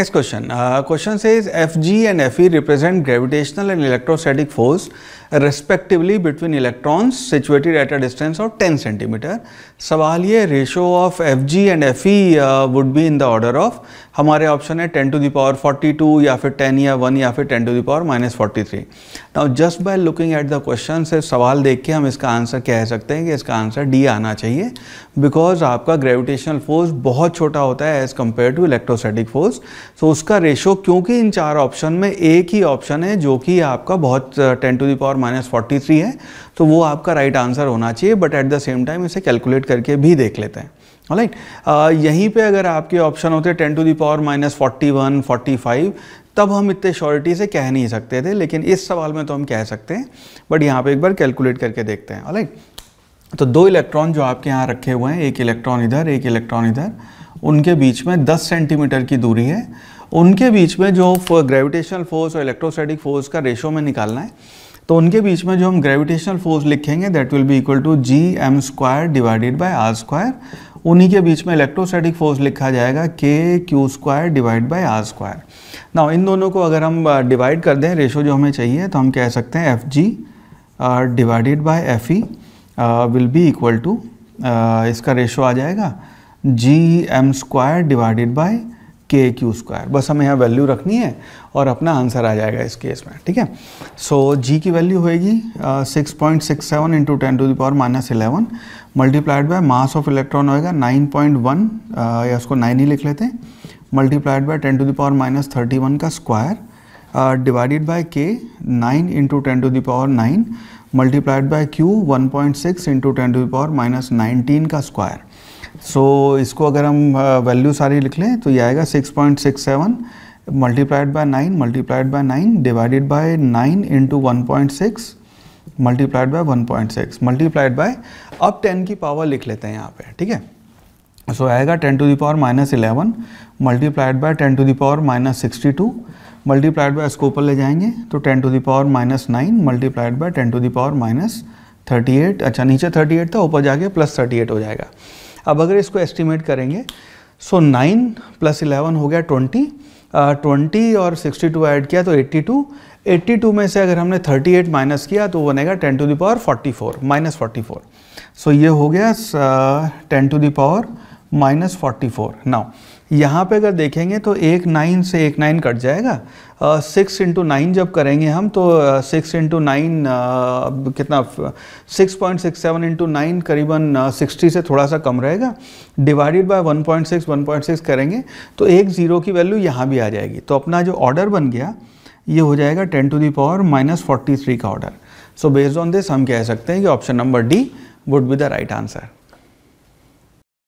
Next question. Uh, question says Fg and Fe represent gravitational and electrostatic force respectively between electrons situated at a distance of ten centimetre सवाल ये ratio of F G and F E would be in the order of हमारे option है ten to the power two या फिर ten या one या फिर ten to the power minus forty three now just by looking at the question से सवाल देख के हम इसका आंसर कह सकते हैं कि इसका आंसर डी आना चाहिए बिकॉज आपका ग्रेविटेशनल फोर्स बहुत छोटा होता है as compared to electrostatic force so उसका रेशो क्योंकि इन चार ऑप्शन में एक ही ऑप्शन है जो कि आपका बहुत ten to the power minus forty three है तो वो आपका राइट right आंसर होना चाहिए but at the same time इसे कैलकुलेट करके भी देख लेते हैं राइट right? यहीं पे अगर आपके ऑप्शन होते ten to the power minus forty one forty five तब हम इतने श्योरिटी से कह नहीं सकते थे लेकिन इस सवाल में तो हम कह सकते हैं बट यहाँ पे एक बार कैलकुलेट करके देखते हैं राइट right? तो दो इलेक्ट्रॉन जो आपके यहाँ रखे हुए हैं एक इलेक्ट्रॉन इधर एक इलेक्ट्रॉन इधर उनके बीच में 10 सेंटीमीटर की दूरी है उनके बीच में जो ग्रेविटेशनल फोर्स और इलेक्ट्रोस्टैटिक फोर्स का रेशो में निकालना है तो उनके बीच में जो हम ग्रेविटेशनल फोर्स लिखेंगे that will be equal to G M square divided by R square उन्हीं के बीच में इलेक्ट्रोस्टैटिक फोर्स लिखा जाएगा K Q square divide by R square ना इन दोनों को अगर हम डिवाइड uh, कर दें रेशो जो हमें चाहिए तो हम कह सकते हैं F G divided by F E will be equal to इसका रेशो आ जाएगा G M square divided by K Q square बस हमें यहाँ वैल्यू रखनी है और अपना आंसर आ जाएगा इस केस में ठीक है सो so, जी की वैल्यू होएगी six point six seven into ten to the power minus eleven multiplied by mass of electron होएगा नाइन पॉइंट वन या उसको नाइन ही लिख लेते हैं multiplied by ten to the power minus thirty one का square divided by K nine into ten to the power nine multiplied by Q one point six into ten to the power minus nineteen का square so so, इसको अगर हम value सारी लिख लें तो ये आएगा 6.67 point six seven multiplied by nine multiplied by nine divided by nine into one point six multiplied by one point six multiplied by अब टेन की पावर लिख लेते हैं यहाँ पे ठीक है सो आएगा ten to the power minus eleven multiplied by ten to the power minus sixty two multiplied by इसको ऊपर ले जाएंगे तो ten to the power minus nine multiplied by ten to the power minus thirty eight अच्छा नीचे thirty eight था ऊपर जाके प्लस थर्टी एट हो जाएगा अब अगर इसको एस्टिमेट करेंगे सो नाइन प्लस इलेवन हो गया ट्वेंटी ट्वेंटी और सिक्सटी टू ऐड किया तो एट्टी टू एट्टी टू में से अगर हमने थर्टी एट माइनस किया तो बनेगा ten to the power forty four minus forty four so ये हो गया ten to the power minus forty four now यहाँ पे अगर देखेंगे तो एक नाइन से एक नाइन कट जाएगा सिक्स इंटू नाइन जब करेंगे हम तो सिक्स इंटू नाइन कितना six point six seven into nine करीबन सिक्सटी से थोड़ा सा कम रहेगा divided by one point six one point six करेंगे तो एक ज़ीरो की वैल्यू यहाँ भी आ जाएगी तो अपना जो ऑर्डर बन गया ये हो जाएगा ten to the power minus forty three का order so based on this हम कह सकते हैं कि option number D would be the right answer